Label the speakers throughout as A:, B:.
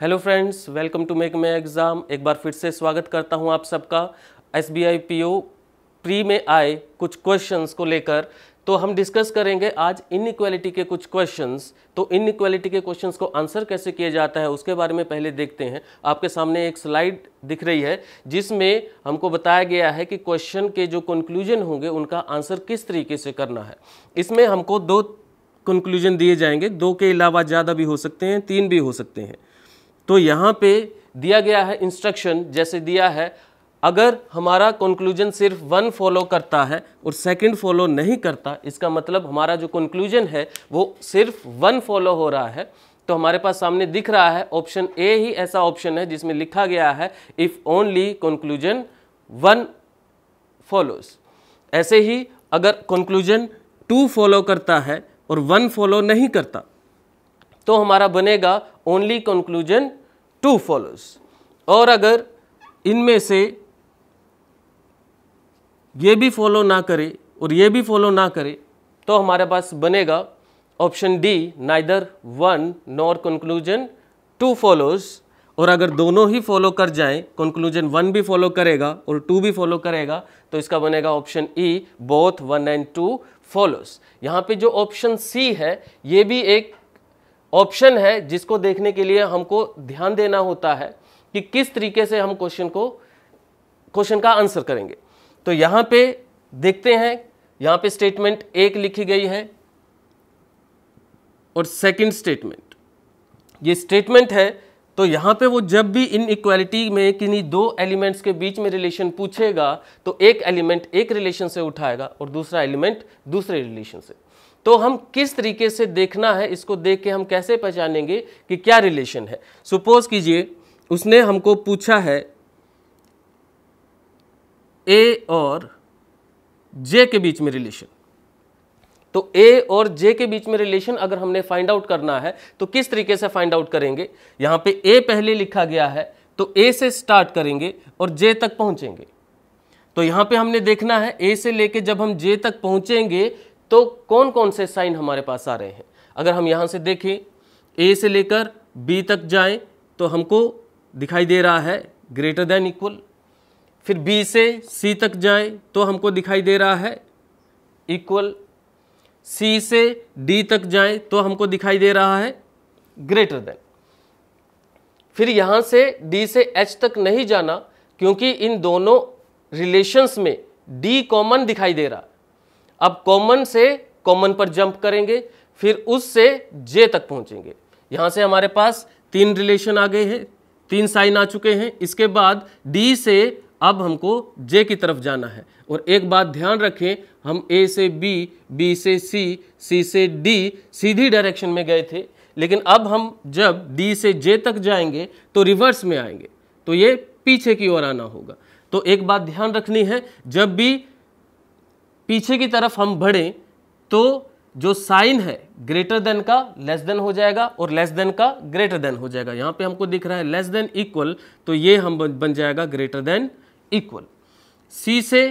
A: hello friends welcome to Make My Exam एक बार फिर से स्वागत करता हूं आप सबका S B I P O pre में आए कुछ क्वेश्चंस को लेकर तो हम डिस्कस करेंगे आज इनक्वालिटी के कुछ क्वेश्चंस तो इनइक्वालिटी के क्वेश्चंस को आंसर कैसे किया जाता है उसके बारे में पहले देखते हैं आपके सामने एक स्लाइड दिख रही है जिसमें हमको बताया गया है कि क्वेश्चन के जो कंक्लूजन होंगे उनका आंसर किस तरीके से करना है इसमें हमको दो कंक्लूजन दिए जाएंगे दो के अलावा ज़्यादा भी हो सकते हैं तीन भी हो सकते हैं तो यहाँ पे दिया गया है इंस्ट्रक्शन जैसे दिया है अगर हमारा कंक्लूजन सिर्फ वन फॉलो करता है और सेकंड फॉलो नहीं करता इसका मतलब हमारा जो कंक्लूजन है वो सिर्फ वन फॉलो हो रहा है तो हमारे पास सामने दिख रहा है ऑप्शन ए ही ऐसा ऑप्शन है जिसमें लिखा गया है if only conclusion one follows ऐसे ही अगर कंक्लूजन टू फॉलो करता है और वन फॉलो नहीं करता तो हमारा बनेगा ओनली कंक्लूजन टू फॉलोज और अगर इनमें से ये भी फॉलो ना करे और ये भी फॉलो ना करे तो हमारे पास बनेगा option D neither one nor conclusion two follows और अगर दोनों ही फॉलो कर जाएं कंक्लूजन वन भी फॉलो करेगा और टू भी फॉलो करेगा तो इसका बनेगा option E both one and two follows यहाँ पे जो ऑप्शन सी है ये भी एक ऑप्शन है जिसको देखने के लिए हमको ध्यान देना होता है कि किस तरीके से हम क्वेश्चन को क्वेश्चन का आंसर करेंगे तो यहां पे देखते हैं यहां पे स्टेटमेंट एक लिखी गई है और सेकंड स्टेटमेंट ये स्टेटमेंट है तो यहाँ पे वो जब भी इन इक्वालिटी में किन्हीं दो एलिमेंट्स के बीच में रिलेशन पूछेगा तो एक एलिमेंट एक रिलेशन से उठाएगा और दूसरा एलिमेंट दूसरे रिलेशन से तो हम किस तरीके से देखना है इसको देख के हम कैसे पहचानेंगे कि क्या रिलेशन है सुपोज कीजिए उसने हमको पूछा है ए और जे के बीच में रिलेशन तो ए और जे के बीच में रिलेशन अगर हमने फाइंड आउट करना है तो किस तरीके से फाइंड आउट करेंगे यहां पे ए पहले लिखा गया है तो ए से स्टार्ट करेंगे और जे तक पहुंचेंगे तो यहां पे हमने देखना है ए से लेके जब हम जे तक पहुंचेंगे तो कौन कौन से साइन हमारे पास आ रहे हैं अगर हम यहां से देखें ए से लेकर बी तक जाए तो हमको दिखाई दे रहा है ग्रेटर देन इक्वल फिर बी से सी तक जाए तो हमको दिखाई दे रहा है इक्वल सी से डी तक जाएं तो हमको दिखाई दे रहा है ग्रेटर देन फिर यहाँ से डी से एच तक नहीं जाना क्योंकि इन दोनों रिलेशंस में डी कॉमन दिखाई दे रहा अब कॉमन से कॉमन पर जंप करेंगे फिर उससे जे तक पहुँचेंगे यहाँ से हमारे पास तीन रिलेशन आ गए हैं तीन साइन आ चुके हैं इसके बाद डी से अब हमको जे की तरफ जाना है और एक बात ध्यान रखें हम ए से बी बी से सी सी से डी सीधी डायरेक्शन में गए थे लेकिन अब हम जब डी से जे तक जाएंगे तो रिवर्स में आएंगे तो ये पीछे की ओर आना होगा तो एक बात ध्यान रखनी है जब भी पीछे की तरफ हम बढ़ें तो जो साइन है ग्रेटर देन का लेस देन हो जाएगा और लेस देन का ग्रेटर देन हो जाएगा यहां पे हमको दिख रहा है लेस देन इक्वल तो ये हम बन जाएगा ग्रेटर देन इक्वल सी से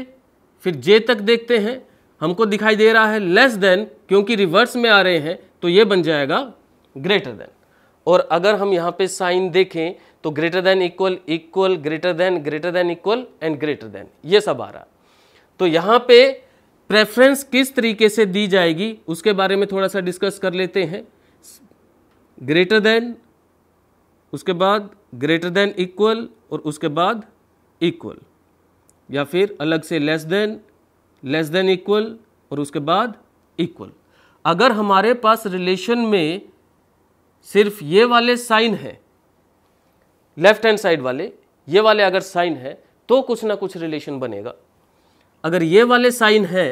A: फिर जे तक देखते हैं हमको दिखाई दे रहा है लेस देन क्योंकि रिवर्स में आ रहे हैं तो ये बन जाएगा ग्रेटर देन और अगर हम यहाँ पे साइन देखें तो greater than equal equal greater than greater than equal and greater than ये सब आ रहा तो यहाँ पे प्रेफरेंस किस तरीके से दी जाएगी उसके बारे में थोड़ा सा डिस्कस कर लेते हैं ग्रेटर देन उसके बाद ग्रेटर देन इक्वल और उसके बाद इक्वल या फिर अलग से less than less than equal और उसके बाद इक्वल अगर हमारे पास रिलेशन में सिर्फ ये वाले साइन है लेफ्ट हैंड साइड वाले ये वाले अगर साइन है तो कुछ ना कुछ रिलेशन बनेगा अगर ये वाले साइन है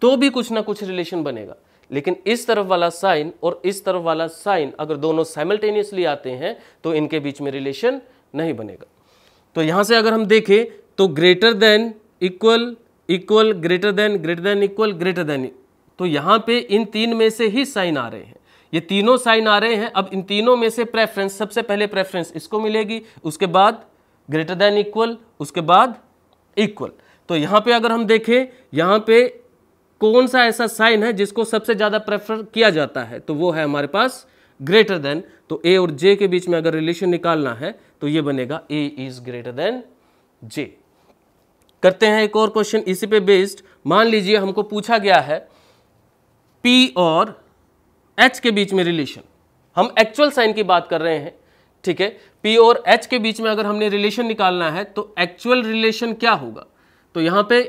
A: तो भी कुछ ना कुछ रिलेशन बनेगा लेकिन इस तरफ वाला साइन और इस तरफ वाला साइन अगर दोनों साइमल्टेनियसली आते हैं तो इनके बीच में रिलेशन नहीं बनेगा तो यहां से अगर हम देखें तो greater than equal equal greater than greater than equal greater than तो यहाँ पे इन तीन में से ही साइन आ रहे हैं ये तीनों साइन आ रहे हैं अब इन तीनों में से प्रेफरेंस सबसे पहले प्रेफरेंस इसको मिलेगी उसके बाद ग्रेटर देन इक्वल उसके बाद इक्वल तो यहाँ पे अगर हम देखें यहाँ पे कौन सा ऐसा साइन है जिसको सबसे ज़्यादा प्रेफर किया जाता है तो वो है हमारे पास ग्रेटर देन तो ए और जे के बीच में अगर रिलेशन निकालना है तो ये बनेगा A is greater than J करते हैं एक और क्वेश्चन इसी पे बेस्ड मान लीजिए हमको पूछा गया है पी और एच के बीच में रिलेशन हम एक्चुअल साइन की बात कर रहे हैं ठीक है पी और एच के बीच में अगर हमने रिलेशन निकालना है तो एक्चुअल रिलेशन क्या होगा तो यहां पे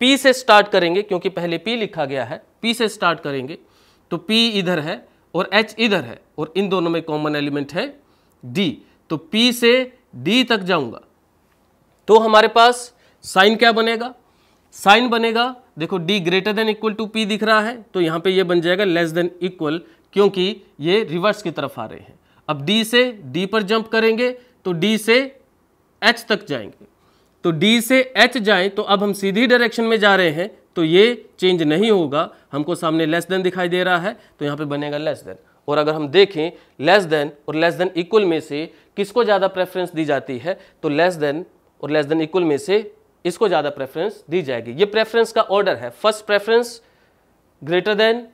A: पी से स्टार्ट करेंगे क्योंकि पहले पी लिखा गया है पी से स्टार्ट करेंगे तो पी इधर है और एच इधर है और इन दोनों में कॉमन एलिमेंट है डी तो पी से डी तक जाऊंगा तो हमारे पास साइन क्या बनेगा साइन बनेगा देखो d greater than equal to p दिख रहा है तो यहां पे ये बन जाएगा लेस देन इक्वल क्योंकि ये रिवर्स की तरफ आ रहे हैं अब d से d पर जंप करेंगे तो d से h तक जाएंगे तो d से h जाएं तो अब हम सीधी डायरेक्शन में जा रहे हैं तो ये चेंज नहीं होगा हमको सामने लेस देन दिखाई दे रहा है तो यहां पर बनेगा लेस देन और अगर हम देखें लेस देन और लेस देन इक्वल में से किसको ज़्यादा प्रेफरेंस दी जाती है तो लेस देन और लेस देन इक्वल में से इसको ज़्यादा प्रेफरेंस दी जाएगी ये प्रेफरेंस का ऑर्डर है फर्स्ट प्रेफरेंस ग्रेटर देन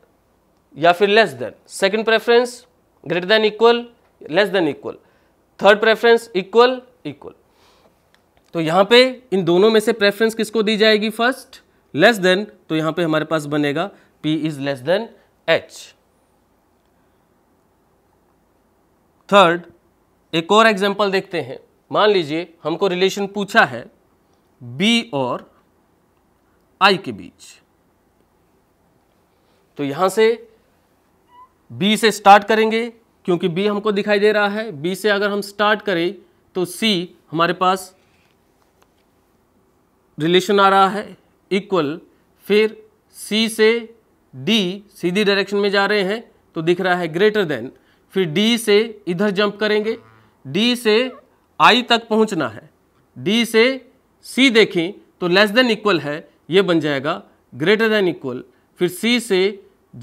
A: या फिर less than second preference greater than equal less than equal third preference equal equal तो यहाँ पे इन दोनों में से प्रेफरेंस किसको दी जाएगी फर्स्ट लेस देन तो यहाँ पे हमारे पास बनेगा P is less than H third एक और एग्जाम्पल देखते हैं मान लीजिए हमको रिलेशन पूछा है बी और आई के बीच तो यहां से बी से स्टार्ट करेंगे क्योंकि बी हमको दिखाई दे रहा है बी से अगर हम स्टार्ट करें तो सी हमारे पास रिलेशन आ रहा है इक्वल फिर सी से डी सीधी डायरेक्शन में जा रहे हैं तो दिख रहा है ग्रेटर देन फिर डी से इधर जंप करेंगे डी से आई तक पहुंचना है डी से सी देखें तो लेस देन इक्वल है ये बन जाएगा ग्रेटर देन इक्वल फिर सी से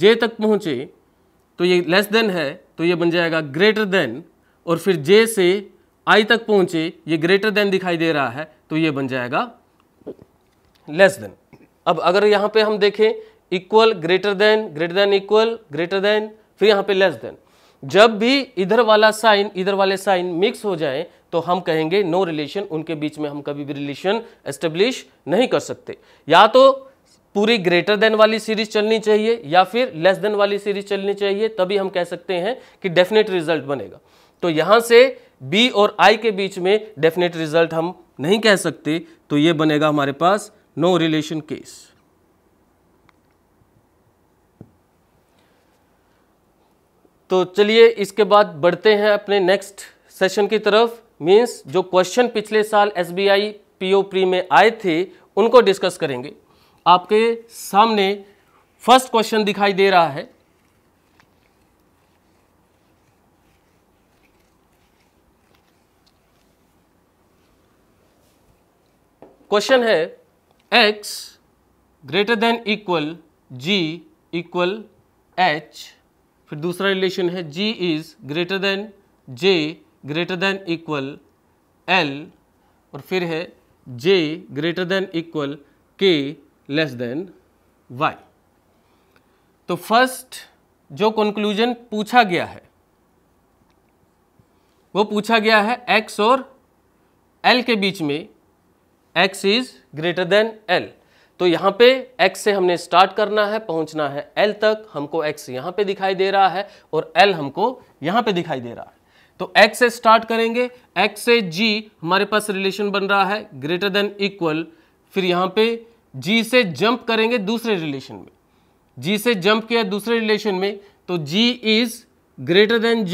A: जे तक पहुँचे तो ये लेस देन है तो ये बन जाएगा ग्रेटर देन और फिर जे से आई तक पहुँचे ये ग्रेटर देन दिखाई दे रहा है तो ये बन जाएगा लेस देन अब अगर यहाँ पे हम देखें equal greater than greater than equal greater than फिर यहाँ पे लेस देन जब भी इधर वाला साइन इधर वाले साइन मिक्स हो जाए तो हम कहेंगे नो रिलेशन उनके बीच में हम कभी भी रिलेशन एस्टेब्लिश नहीं कर सकते या तो पूरी ग्रेटर देन वाली सीरीज चलनी चाहिए या फिर लेस देन वाली सीरीज चलनी चाहिए तभी हम कह सकते हैं कि डेफिनेट रिजल्ट बनेगा तो यहाँ से बी और आई के बीच में डेफिनेट रिजल्ट हम नहीं कह सकते तो ये बनेगा हमारे पास नो रिलेशन केस तो चलिए इसके बाद बढ़ते हैं अपने नेक्स्ट सेशन की तरफ मीन्स जो क्वेश्चन पिछले साल S B I P O pre में आए थे उनको डिस्कस करेंगे आपके सामने फर्स्ट क्वेश्चन दिखाई दे रहा है क्वेश्चन है x greater than equal g equal h फिर दूसरा रिलेशन है g is greater than j greater than equal L और फिर है J greater than equal K less than Y तो फर्स्ट जो कंक्लूजन पूछा गया है वो पूछा गया है एक्स और एल के बीच में X is greater than L तो यहाँ पे x से हमने स्टार्ट करना है पहुंचना है l तक हमको x यहाँ पे दिखाई दे रहा है और l हमको यहाँ पे दिखाई दे रहा है तो x से स्टार्ट करेंगे x से g हमारे पास रिलेशन बन रहा है ग्रेटर देन इक्वल फिर यहाँ पे g से जंप करेंगे दूसरे रिलेशन में g से जंप किया दूसरे रिलेशन में तो g is greater than j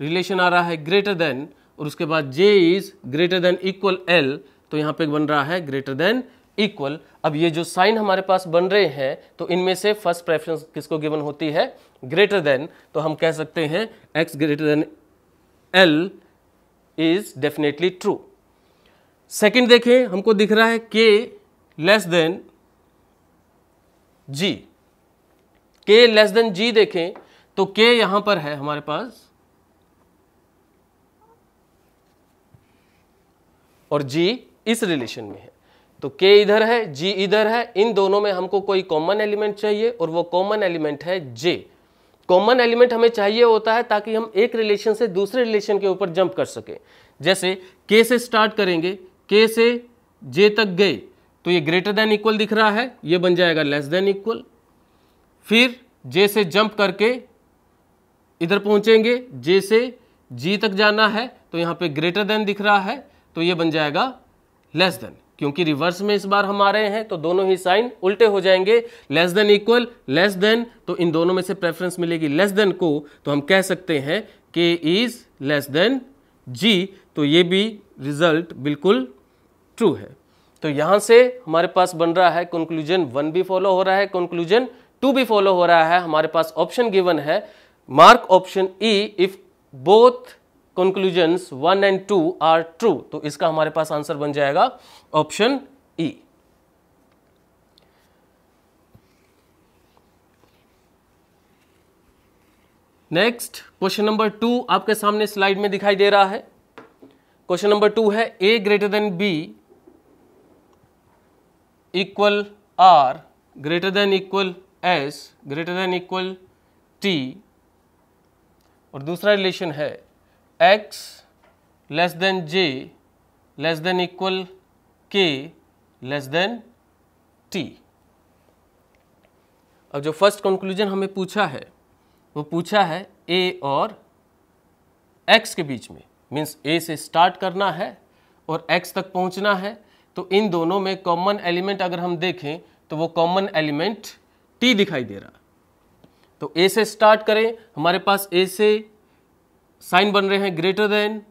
A: relation आ रहा है ग्रेटर देन और उसके बाद j is greater than equal l तो यहाँ पे बन रहा है ग्रेटर देन इक्वल अब ये जो साइन हमारे पास बन रहे हैं तो इनमें से फर्स्ट प्रेफरेंस किसको गिवन होती है ग्रेटर देन तो हम कह सकते हैं x greater than L is definitely true second देखें हमको दिख रहा है के लेस देन जी के लेस देन जी देखें तो के यहां पर है हमारे पास और जी इस रिलेशन में है तो के इधर है जी इधर है इन दोनों में हमको कोई कॉमन एलिमेंट चाहिए और वो कॉमन एलिमेंट है जे कॉमन एलिमेंट हमें चाहिए होता है ताकि हम एक रिलेशन से दूसरे रिलेशन के ऊपर जंप कर सकें जैसे के से स्टार्ट करेंगे के से जे तक गए तो ये ग्रेटर देन इक्वल दिख रहा है ये बन जाएगा लेस देन इक्वल फिर जे से जंप करके इधर पहुंचेंगे जे से जी तक जाना है तो यहाँ पे ग्रेटर देन दिख रहा है तो ये बन जाएगा लेस देन क्योंकि रिवर्स में इस बार हम आ रहे हैं तो दोनों ही साइन उल्टे हो जाएंगे less than equal less than तो इन दोनों में से प्रेफरेंस मिलेगी लेस देन को तो हम कह सकते हैं के इज लेस देन जी तो ये भी रिजल्ट बिल्कुल ट्रू है तो यहां से हमारे पास बन रहा है कंक्लूजन वन भी फॉलो हो रहा है कंक्लूजन टू भी फॉलो हो रहा है हमारे पास ऑप्शन गिवन है mark option E if both conclusion one and two are true तो इसका हमारे पास आंसर बन जाएगा option E next question number two आपके सामने स्लाइड में दिखाई दे रहा है क्वेश्चन नंबर टू है A greater than B equal R greater than equal S greater than equal T और दूसरा रिलेशन है X less than J less than equal K less than T अब जो फर्स्ट कंक्लूजन हमें पूछा है वो पूछा है ए और एक्स के बीच में मीन्स ए से स्टार्ट करना है और एक्स तक पहुंचना है तो इन दोनों में कॉमन एलिमेंट अगर हम देखें तो वो कॉमन एलिमेंट टी दिखाई दे रहा तो ए से स्टार्ट करें हमारे पास ए से साइन बन रहे हैं greater than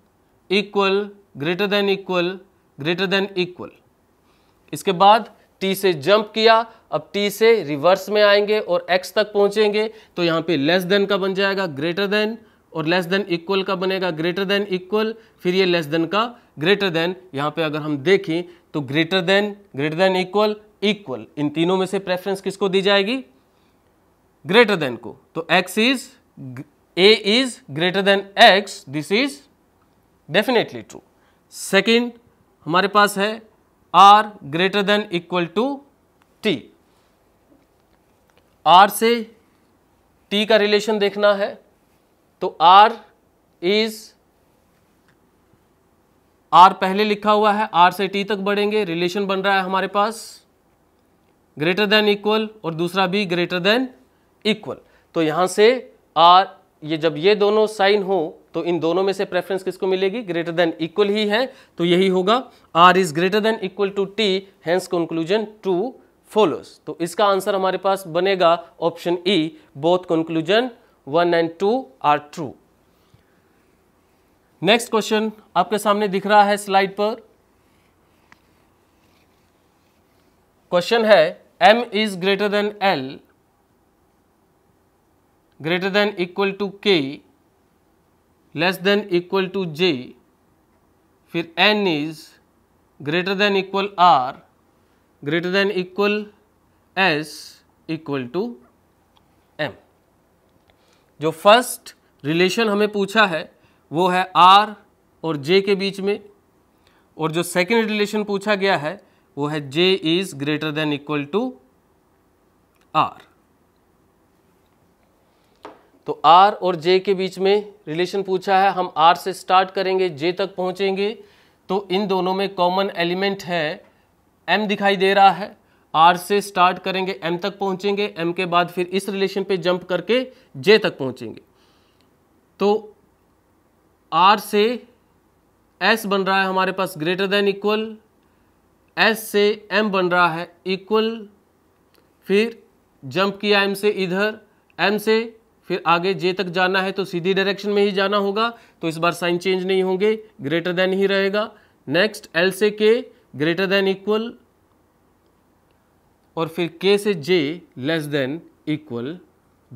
A: equal greater than equal greater than equal इसके बाद टी से जंप किया अब टी से रिवर्स में आएंगे और एक्स तक पहुंचेंगे तो यहां पे लेस देन का बन जाएगा ग्रेटर देन और लेस देन इक्वल का बनेगा ग्रेटर देन इक्वल फिर ये लेस देन का ग्रेटर देन यहां पे अगर हम देखें तो greater than greater than equal equal इन तीनों में से प्रेफरेंस किसको दी जाएगी ग्रेटर देन को तो X is A is greater than X this is definitely true second हमारे पास है R greater than equal to T R से टी का रिलेशन देखना है तो आर इज आर पहले लिखा हुआ है आर से टी तक बढ़ेंगे रिलेशन बन रहा है हमारे पास ग्रेटर देन इक्वल और दूसरा भी ग्रेटर देन इक्वल तो यहां से आर ये जब ये दोनों साइन हो तो इन दोनों में से प्रेफरेंस किसको मिलेगी ग्रेटर देन इक्वल ही है तो यही होगा R is greater than equal to T hence conclusion two follows तो इसका आंसर हमारे पास बनेगा option E both conclusion one and two are true next question आपके सामने दिख रहा है स्लाइड पर क्वेश्चन है M is greater than L greater than equal to K less than equal to J फिर N is greater than equal R greater than equal S equal to M जो first relation हमें पूछा है वो है are और J के बीच में और जो सेकेंड रिलेशन पूछा गया है वो है J is greater than equal to R तो आर और जे के बीच में रिलेशन पूछा है हम आर से स्टार्ट करेंगे जे तक पहुँचेंगे तो इन दोनों में कॉमन एलिमेंट है एम दिखाई दे रहा है आर से स्टार्ट करेंगे एम तक पहुँचेंगे एम के बाद फिर इस रिलेशन पे जंप करके जे तक पहुँचेंगे तो आर से एस बन रहा है हमारे पास ग्रेटर देन इक्वल एस से एम बन रहा है इक्वल फिर जंप किया एम से इधर एम से फिर आगे जे तक जाना है तो सीधी डायरेक्शन में ही जाना होगा तो इस बार साइन चेंज नहीं होंगे ग्रेटर देन ही रहेगा नेक्स्ट एल से के ग्रेटर देन इक्वल और फिर के से J less than equal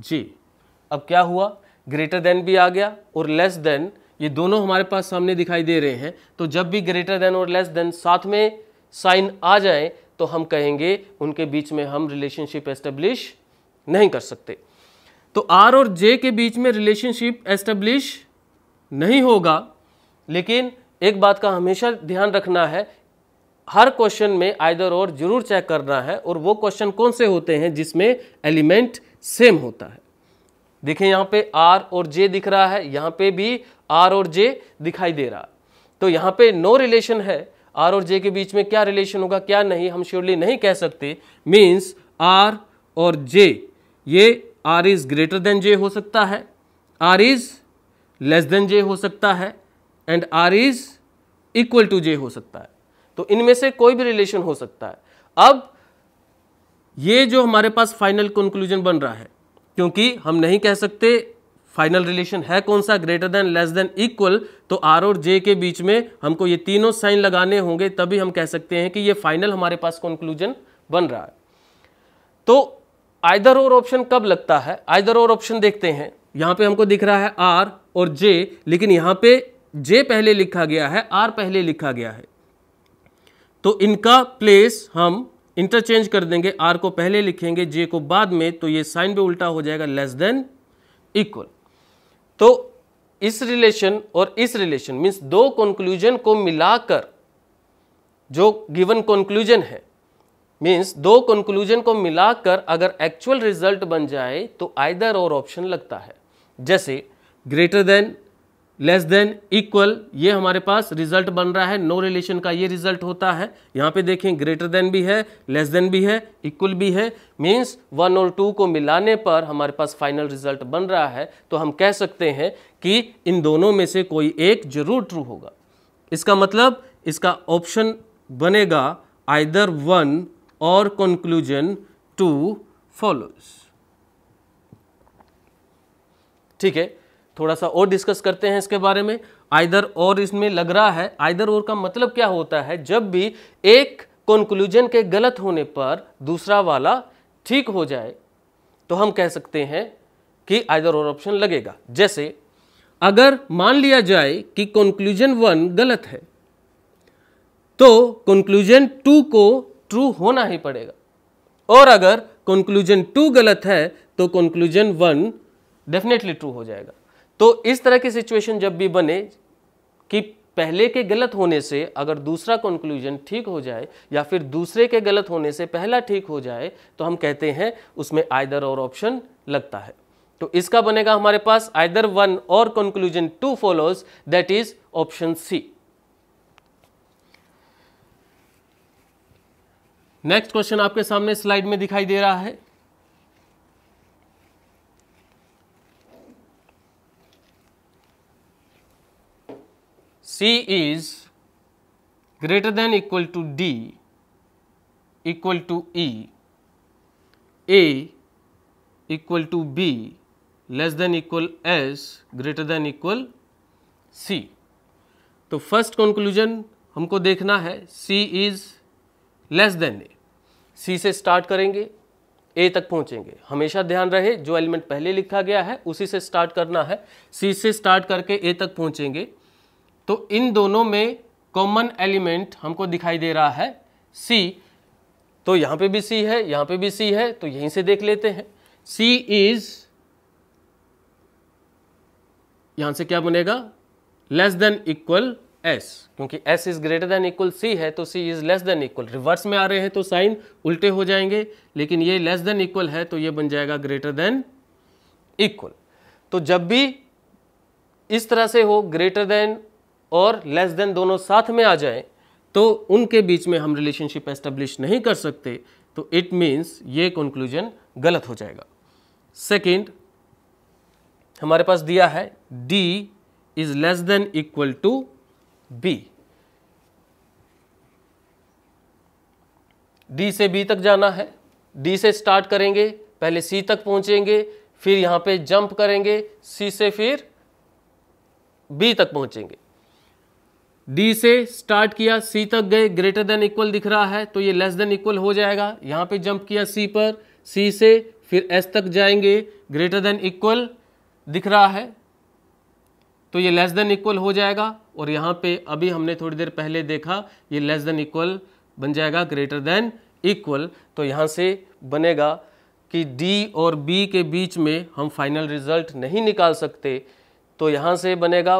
A: J अब क्या हुआ ग्रेटर देन भी आ गया और लेस देन ये दोनों हमारे पास सामने दिखाई दे रहे हैं तो जब भी ग्रेटर देन और लेस देन साथ में साइन आ जाए तो हम कहेंगे उनके बीच में हम रिलेशनशिप एस्टेब्लिश नहीं कर सकते तो आर और जे के बीच में रिलेशनशिप एस्टेब्लिश नहीं होगा लेकिन एक बात का हमेशा ध्यान रखना है हर क्वेश्चन में आइदर और जरूर चेक करना है और वो क्वेश्चन कौन से होते हैं जिसमें एलिमेंट सेम होता है देखें यहाँ पे आर और जे दिख रहा है यहाँ पे भी आर और जे दिखाई दे रहा है तो यहाँ पे नो रिलेशन है आर और जे के बीच में क्या रिलेशन होगा क्या नहीं हम श्योरली नहीं कह सकते मीन्स आर और जे ये R is greater than J हो सकता है R is less than J हो सकता है and R is equal to J हो सकता है तो इनमें से कोई भी रिलेशन हो सकता है अब ये जो हमारे पास फाइनल कंक्लूजन बन रहा है क्योंकि हम नहीं कह सकते फाइनल रिलेशन है कौन सा greater than less than equal तो आर और जे के बीच में हमको ये तीनों साइन लगाने होंगे तभी हम कह सकते हैं कि ये फाइनल हमारे पास कंक्लूजन बन रहा है तो आइदर और ऑप्शन कब लगता है आइदर और ऑप्शन देखते हैं यहाँ पे हमको दिख रहा है आर और जे लेकिन यहाँ पे जे पहले लिखा गया है आर पहले लिखा गया है तो इनका प्लेस हम इंटरचेंज कर देंगे आर को पहले लिखेंगे जे को बाद में तो ये साइन भी उल्टा हो जाएगा लेस देन इक्वल तो इस रिलेशन और इस रिलेशन मीन्स दो कंक्लूजन को मिलाकर जो गिवन कंक्लूजन है मीन्स दो कंक्लूजन को मिलाकर अगर एक्चुअल रिजल्ट बन जाए तो आइदर और ऑप्शन लगता है जैसे greater than less than equal ये हमारे पास रिजल्ट बन रहा है नो no रिलेशन का ये रिजल्ट होता है यहाँ पे देखें ग्रेटर देन भी है लेस देन भी है इक्वल भी है मीन्स वन और टू को मिलाने पर हमारे पास फाइनल रिजल्ट बन रहा है तो हम कह सकते हैं कि इन दोनों में से कोई एक जरूर ट्रू होगा इसका मतलब इसका ऑप्शन बनेगा either one or conclusion to follows ठीक है थोड़ा सा और डिस्कस करते हैं इसके बारे में आइदर और इसमें लग रहा है आइदर और का मतलब क्या होता है जब भी एक कंक्लूजन के गलत होने पर दूसरा वाला ठीक हो जाए तो हम कह सकते हैं कि आइदर और ऑप्शन लगेगा जैसे अगर मान लिया जाए कि कंक्लूजन वन गलत है तो कंक्लूजन टू को ट्रू होना ही पड़ेगा और अगर कंक्लूजन टू गलत है तो कंक्लूजन वन डेफिनेटली ट्रू हो जाएगा तो इस तरह की सिचुएशन जब भी बने कि पहले के गलत होने से अगर दूसरा कंक्लूजन ठीक हो जाए या फिर दूसरे के गलत होने से पहला ठीक हो जाए तो हम कहते हैं उसमें आयदर और ऑप्शन लगता है तो इसका बनेगा हमारे पास either one or conclusion two follows that is option C next question आपके सामने स्लाइड में दिखाई दे रहा है C is greater than equal to D equal to E equal to B less than equal S greater than equal C तो first conclusion हमको देखना है C is less than A C से स्टार्ट करेंगे ए तक पहुंचेंगे हमेशा ध्यान रहे जो एलिमेंट पहले लिखा गया है उसी से स्टार्ट करना है सी से स्टार्ट करके ए तक पहुंचेंगे तो इन दोनों में कॉमन एलिमेंट हमको दिखाई दे रहा है सी तो यहां पे भी सी है यहां पे भी सी है तो यहीं से देख लेते हैं सी इज यहां से क्या बनेगा लेस देन इक्वल एस क्योंकि S is greater than equal C है तो C is less than equal reverse में आ रहे हैं तो साइन उल्टे हो जाएंगे लेकिन ये लेस देन इक्वल है तो ये बन जाएगा ग्रेटर देन इक्वल तो जब भी इस तरह से हो ग्रेटर देन और लेस देन दोनों साथ में आ जाए तो उनके बीच में हम रिलेशनशिप एस्टेब्लिश नहीं कर सकते तो इट मीन्स ये कंक्लूजन गलत हो जाएगा सेकेंड हमारे पास दिया है D is less than equal to B D से बी तक जाना है डी से स्टार्ट करेंगे पहले सी तक पहुंचेंगे फिर यहां पे जंप करेंगे सी से फिर बी तक पहुंचेंगे डी से स्टार्ट किया सी तक गए ग्रेटर देन इक्वल दिख रहा है तो ये लेस देन इक्वल हो जाएगा यहां पे जंप किया सी पर सी से फिर एस तक जाएंगे ग्रेटर देन इक्वल दिख रहा है तो ये लेस देन इक्वल हो जाएगा और यहाँ पे अभी हमने थोड़ी देर पहले देखा ये लेस देन इक्वल बन जाएगा ग्रेटर देन इक्वल तो यहाँ से बनेगा कि डी और बी के बीच में हम फाइनल रिजल्ट नहीं निकाल सकते तो यहाँ से बनेगा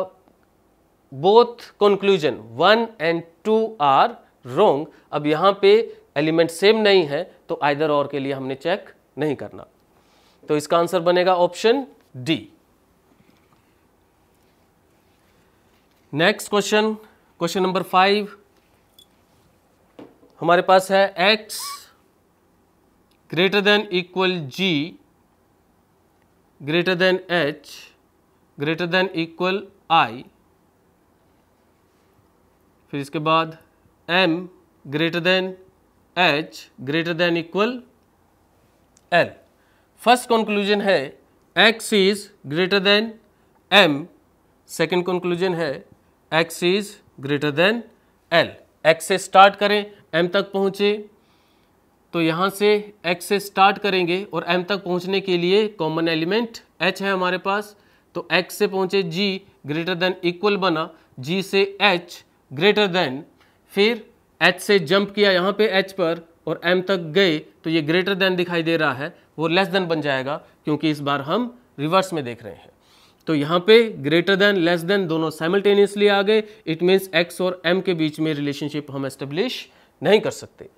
A: both conclusion one and two are wrong अब यहाँ पे एलिमेंट सेम नहीं है तो आइदर और के लिए हमने चेक नहीं करना तो इसका आंसर बनेगा option D next question question number five हमारे पास है x greater than equal g greater than h greater than equal i फिर इसके बाद m greater than h greater than equal l first conclusion है x is greater than m second conclusion है X is greater than L X से start करें M तक पहुंचे तो यहां से एक्स से स्टार्ट करेंगे और एम तक पहुंचने के लिए कॉमन एलिमेंट एच है हमारे पास तो एक्स से पहुंचे जी ग्रेटर देन इक्वल बना जी से एच ग्रेटर देन फिर एच से जंप किया यहाँ पे एच पर और एम तक गए तो ये ग्रेटर देन दिखाई दे रहा है वो लेस देन बन जाएगा क्योंकि इस बार हम रिवर्स में देख रहे हैं तो यहाँ पे ग्रेटर देन लेस देन दोनों साइमल्टेनियसली आ गए इट मीन्स एक्स और एम के बीच में रिलेशनशिप हम एस्टेब्लिश नहीं कर सकते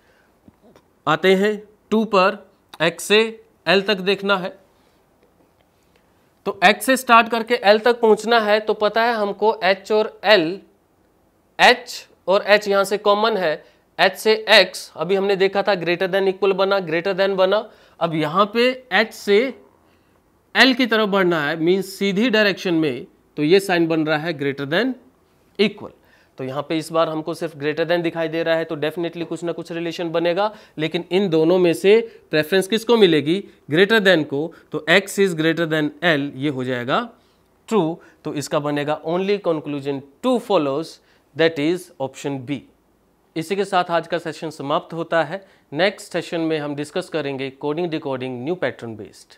A: आते हैं टू पर एक्स से एल तक देखना है तो एक्स से स्टार्ट करके एल तक पहुंचना है तो पता है हमको एच और एल एच और एच यहां से कॉमन है एच से एक्स अभी हमने देखा था ग्रेटर देन इक्वल बना ग्रेटर देन बना अब यहां पे एच से एल की तरफ बढ़ना है मीन्स सीधी डायरेक्शन में तो ये साइन बन रहा है ग्रेटर देन इक्वल तो यहाँ पे इस बार हमको सिर्फ ग्रेटर देन दिखाई दे रहा है तो डेफिनेटली कुछ ना कुछ रिलेशन बनेगा लेकिन इन दोनों में से प्रेफरेंस किसको मिलेगी ग्रेटर देन को तो X is greater than L ये हो जाएगा ट्रू तो इसका बनेगा only conclusion two follows that is option B इसी के साथ आज का सेशन समाप्त होता है नेक्स्ट सेशन में हम डिस्कस करेंगे coding decoding new pattern based